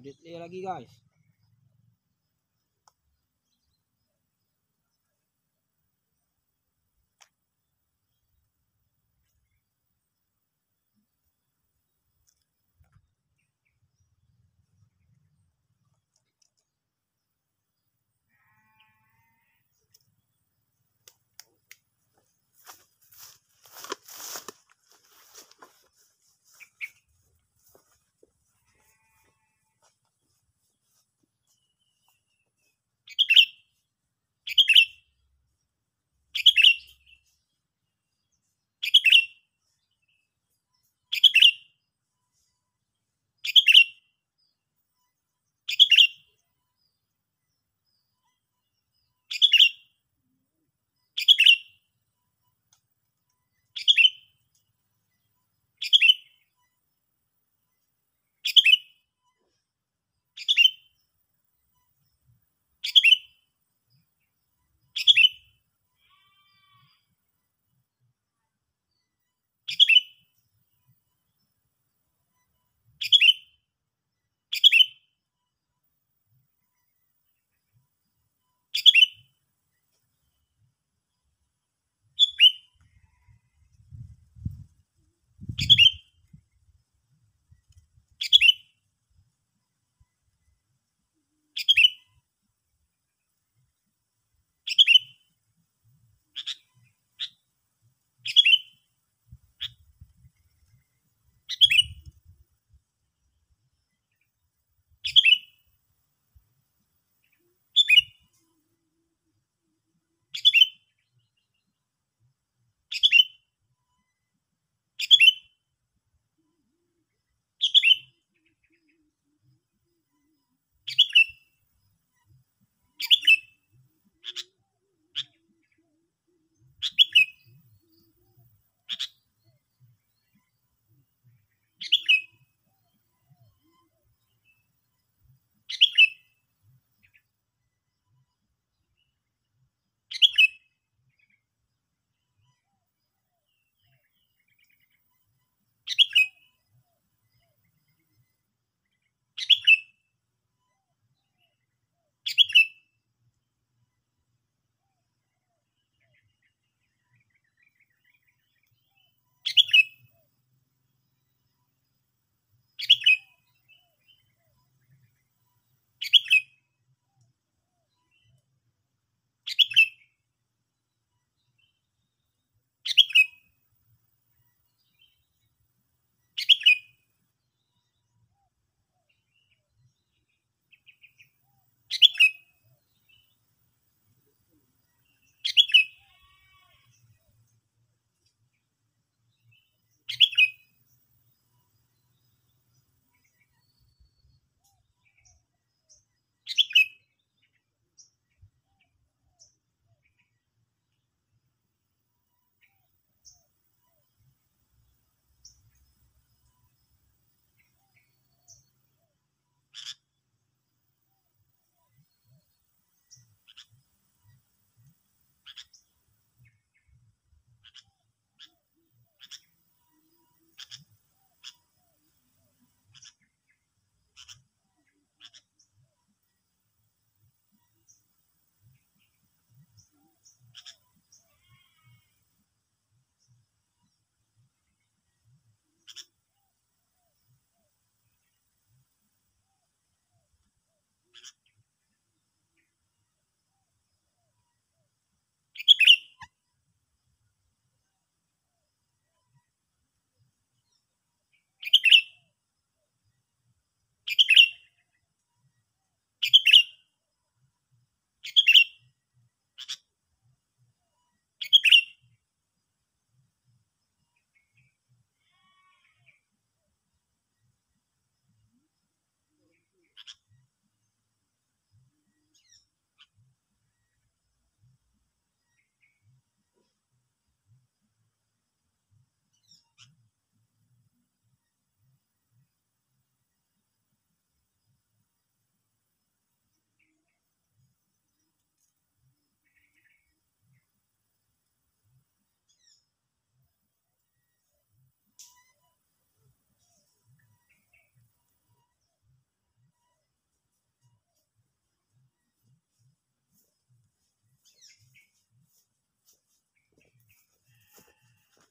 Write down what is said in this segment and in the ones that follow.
Ulit lagi guys.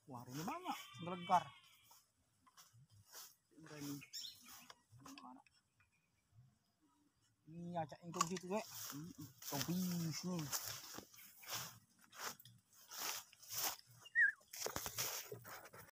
Wah, ini banyak gelegar. Ini gitu, Ini acak ingkung gitu, Wek. Tobis nih.